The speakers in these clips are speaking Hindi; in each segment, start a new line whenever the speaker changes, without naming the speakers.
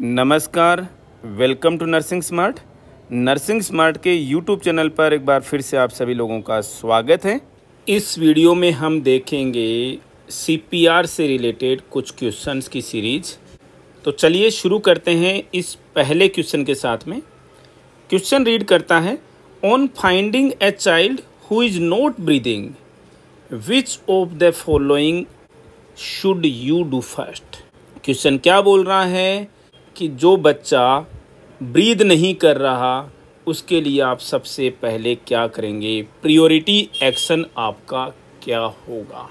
नमस्कार welcome to nursing smart nursing smart के यूट्यूब चैनल पर एक बार फिर से आप सभी लोगों का स्वागत है इस वीडियो में हम देखेंगे सीपीआर से रिलेटेड कुछ क्वेश्चंस की सीरीज तो चलिए शुरू करते हैं इस पहले क्वेश्चन के साथ में क्वेश्चन रीड करता है on finding a child who is not breathing which of the following should you do first question क्या बोल रहा है कि जो बच्चा ब्रीद नहीं कर रहा उसके लिए आप सबसे पहले क्या करेंगे प्रियोरिटी एक्शन आपका क्या होगा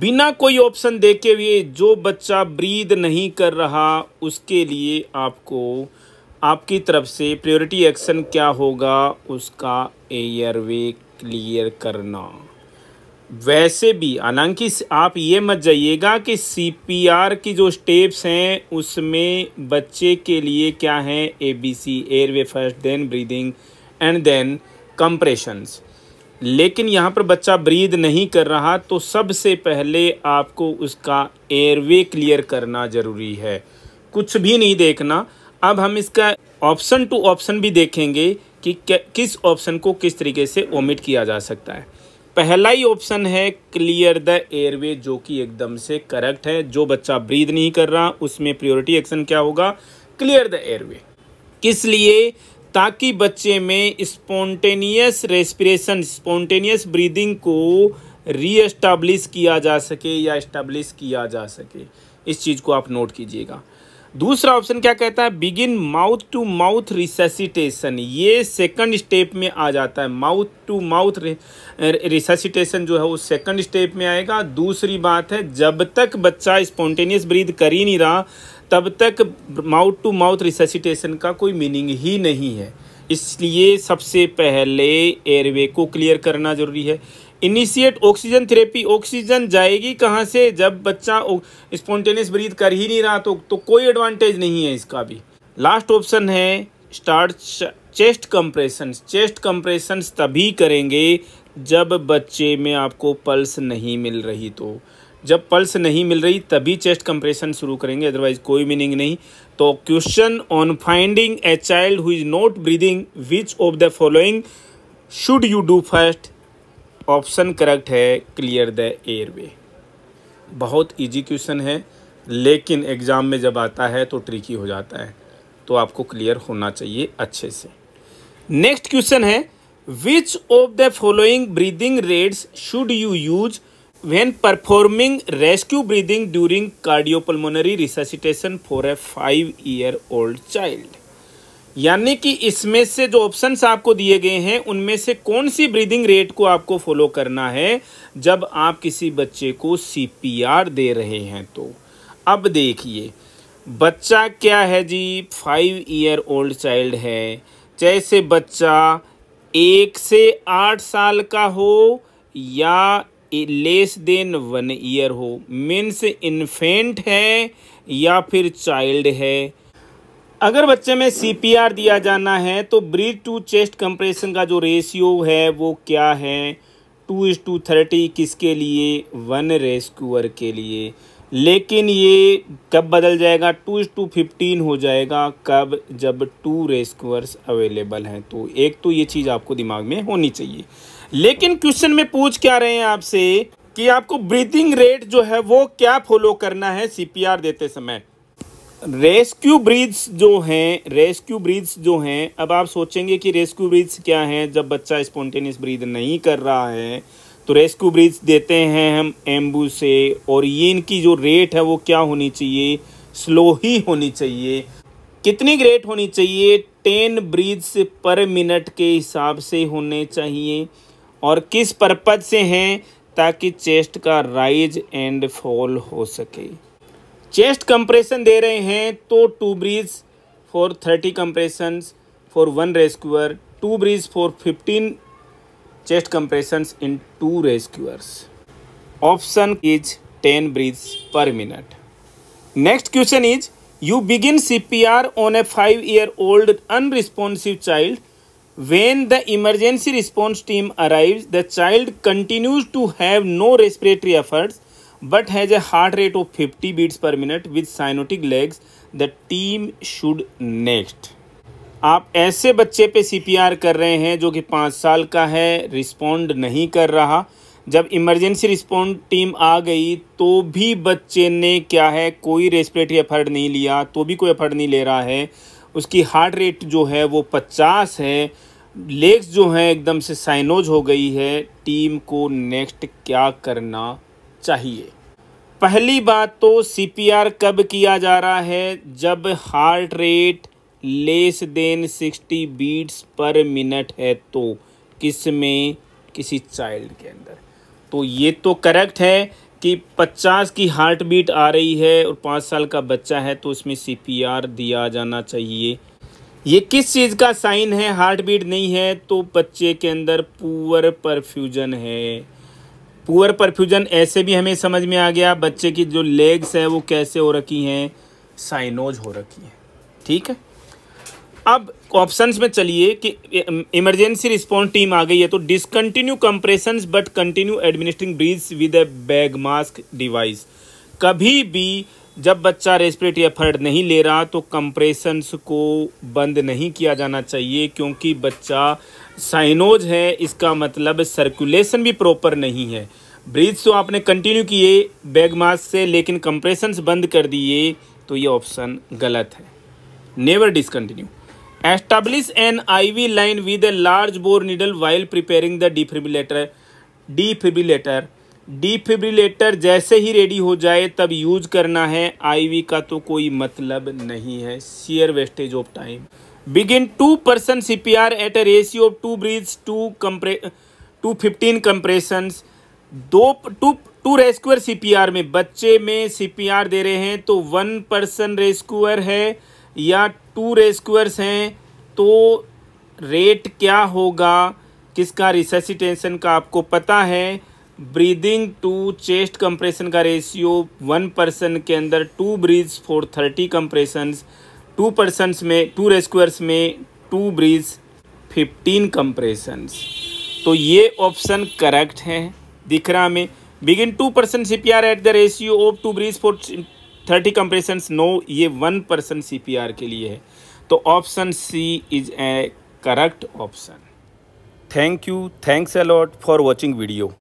बिना कोई ऑप्शन देखे हुए जो बच्चा ब्रीद नहीं कर रहा उसके लिए आपको आपकी तरफ से प्रायोरिटी एक्शन क्या होगा उसका एयरवे क्लियर करना वैसे भी हालांकि आप ये मत जाइएगा कि सीपीआर की जो स्टेप्स हैं उसमें बच्चे के लिए क्या हैं ABC airway first then breathing and then compressions लेकिन यहाँ पर बच्चा ब्रीद नहीं कर रहा तो सबसे पहले आपको उसका एयरवे क्लियर करना ज़रूरी है कुछ भी नहीं देखना अब हम इसका ऑप्शन टू ऑप्शन भी देखेंगे कि किस ऑप्शन को किस तरीके से ओमिट किया जा सकता है पहला ही ऑप्शन है क्लियर द एयरवे जो कि एकदम से करेक्ट है जो बच्चा ब्रीद नहीं कर रहा उसमें प्रियोरिटी एक्शन क्या होगा क्लियर द एयरवे किस लिए ताकि बच्चे में स्पॉन्टेनियस रेस्पिरेशन स्पॉन्टेनियस ब्रीदिंग को रीएस्टाब्लिश किया जा सके या इस्टाब्लिश किया जा सके इस चीज़ को आप नोट कीजिएगा दूसरा ऑप्शन क्या कहता है begin mouth to mouth resuscitation ये सेकंड स्टेप में आ जाता है माउथ टू माउथ रिससीटेशन जो है वो सेकंड स्टेप में आएगा दूसरी बात है जब तक बच्चा स्पॉन्टेनियस ब्रीद कर ही नहीं रहा तब तक माउथ टू माउथ रिससीटेशन का कोई मीनिंग ही नहीं है इसलिए सबसे पहले एयरवे को क्लियर करना ज़रूरी है इनिशिएट ऑक्सीजन थेरेपी ऑक्सीजन जाएगी कहाँ से जब बच्चा स्पॉन्टेनियस ब्रीथ कर ही नहीं रहा तो, तो कोई एडवांटेज नहीं है इसका भी लास्ट ऑप्शन है start chest compression chest compression तभी करेंगे जब बच्चे में आपको पल्स नहीं मिल रही तो जब पल्स नहीं मिल रही तभी चेस्ट कंप्रेशन शुरू करेंगे अदरवाइज कोई मीनिंग नहीं तो question on finding a child who is not breathing which of the following should you do first option correct है क्लियर द एयरवे बहुत इजी क्वेश्चन है लेकिन एग्ज़ाम में जब आता है तो ट्रिकी हो जाता है तो आपको क्लियर होना चाहिए अच्छे से नेक्स्ट क्वेश्चन है which of the following breathing rates should you use when performing rescue breathing during cardiopulmonary resuscitation for a five year old child यानी कि इसमें से जो ऑप्शंस आपको दिए गए हैं उनमें से कौन सी ब्रीदिंग रेट को आपको फॉलो करना है जब आप किसी बच्चे को सीपीआर दे रहे हैं तो अब देखिए बच्चा क्या है जी फाइव ईयर ओल्ड चाइल्ड है जैसे बच्चा एक से आठ साल का हो या लेस देन वन ईयर हो मीन्स इन्फेंट है या फिर चाइल्ड है अगर बच्चे में सी दिया जाना है तो ब्रीथ टू चेस्ट कंप्रेशन का जो रेशियो है वो क्या है टू इज टू थर्टी किसके लिए वन रेस्क्यूअर के लिए लेकिन ये कब बदल जाएगा टू इज टू फिफ्टीन हो जाएगा कब जब टू रेस्क्यूअर्स अवेलेबल हैं तो एक तो ये चीज़ आपको दिमाग में होनी चाहिए लेकिन क्वेश्चन में पूछ क्या रहे हैं आपसे कि आपको ब्रीथिंग रेट जो है वो क्या फॉलो करना है सी देते समय रेस्क्यू ब्रिज्स जो हैं रेस्क्यू ब्रिज्स जो हैं अब आप सोचेंगे कि रेस्क्यू ब्रिज्स क्या हैं जब बच्चा स्पॉन्टेनियस ब्रीद नहीं कर रहा है तो रेस्क्यू ब्रिज देते हैं हम एम्बू से और ये इनकी जो रेट है वो क्या होनी चाहिए स्लो ही होनी चाहिए कितनी ग्रेट होनी चाहिए टेन ब्रीड्स पर मिनट के हिसाब से होने चाहिए और किस पर्पज से हैं ताकि चेस्ट का राइज एंड फॉल हो सके चेस्ट कंप्रेशन दे रहे हैं तो two breaths for thirty compression for one rescuer two breaths for fifteen chest compression in two rescuers option is ten breaths per minute next question is you begin C P R on a five year old unresponsive child when the emergency response team arrive the child continues to have no respiratory efforts but has a heart rate of 50 beats per minute with cyanotic legs the team should next आप ऐसे बच्चे पे आर कर रहे हैं जो कि पाँच साल का है रिस्पोंड नहीं कर रहा जब इमरजेंसी रिस्पोंड टीम आ गई तो भी बच्चे ने क्या है कोई रेस्पिरेटरी एफर्ट नहीं लिया तो भी कोई एफर्ट नहीं ले रहा है उसकी हार्ट रेट जो है वो पचास है लेग्स जो हैं एकदम से साइनोज हो गई है टीम को नेक्स्ट क्या करना चाहिए पहली बात तो सीपीआर कब किया जा रहा है जब heart rate less than 60 beats per minute है तो किस में किसी चाइल्ड के अंदर तो ये तो करेक्ट है कि 50 की हार्ट बीट आ रही है और पाँच साल का बच्चा है तो उसमें सीपीआर दिया जाना चाहिए ये किस चीज़ का साइन है हार्ट बीट नहीं है तो बच्चे के अंदर पुअर परफ्यूजन है पुअर परफ्यूजन ऐसे भी हमें समझ में आ गया बच्चे की जो लेग्स है वो कैसे हो रखी हैं साइनोज हो रखी है ठीक है अब ऑप्शंस में चलिए कि इमरजेंसी रिस्पॉन्स टीम आ गई है तो discontinue compression but continue administering breaths with a bag mask device कभी भी जब बच्चा रेस्पिरेटरी एफर्ट नहीं ले रहा तो कंप्रेशंस को बंद नहीं किया जाना चाहिए क्योंकि बच्चा साइनोज है इसका मतलब सर्कुलेशन भी प्रॉपर नहीं है ब्रीज तो आपने कंटिन्यू किए बैग मास से लेकिन कंप्रेशंस बंद कर दिए तो ये ऑप्शन गलत है never discontinue establish an IV line with a large bore needle while preparing the defibrillator defibrillator defibrillator जैसे ही रेडी हो जाए तब यूज करना है आईवी का तो कोई मतलब नहीं है sheer wastage of time C P R at a ratio of two breaths to compress to fifteen compressions दो two two rescuer C P R में बच्चे में सी पी आर दे रहे हैं तो वन परसेंट रेस्क्यूअर है या टू रेस्क्यूअर्स हैं तो रेट क्या होगा किसका रिससीटेशन का आपको पता है ब्रीदिंग टू चेस्ट कंप्रेशन का रेशियो वन पर्सन के अंदर two breaths for thirty compressions two persons में टू रेस्क्यूअर्स में टू ब्रीज फिफ्टीन कंप्रेशंस तो ये ऑप्शन करेक्ट हैं दिख रहा हमें begin two person C P R at the ratio of two breaths for thirty compressions no ये one person C P R के लिए है तो option C is a correct option thank you thanks a lot for watching video